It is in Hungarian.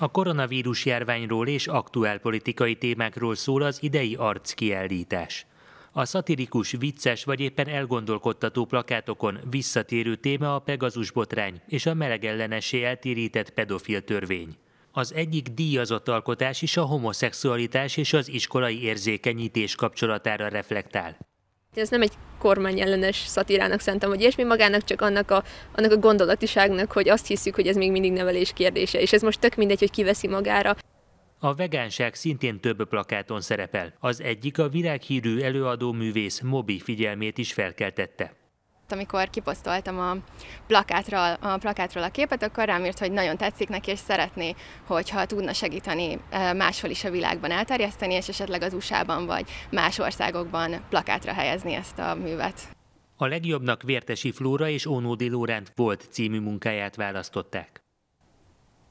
A koronavírus járványról és aktuál politikai témákról szól az idei arckiállítás. A szatirikus, vicces vagy éppen elgondolkodtató plakátokon visszatérő téma a Pegazus botrány és a melegellenesé eltérített pedofil törvény. Az egyik díjazott alkotás is a homoszexualitás és az iskolai érzékenyítés kapcsolatára reflektál. Én ez nem egy kormány ellenes szatirának szentem, vagy ilyesmi magának, csak annak a, annak a gondolatiságnak, hogy azt hiszük, hogy ez még mindig nevelés kérdése, és ez most tök mindegy, hogy kiveszi magára. A vegánság szintén több plakáton szerepel. Az egyik a világhírű előadó művész Mobi figyelmét is felkeltette amikor kiposztoltam a plakátról, a plakátról a képet, akkor rám írt, hogy nagyon tetszik neki, és szeretné, hogyha tudna segíteni máshol is a világban elterjeszteni, és esetleg az USA-ban vagy más országokban plakátra helyezni ezt a művet. A legjobbnak Vértesi Flóra és Ónódi Lórend volt című munkáját választották.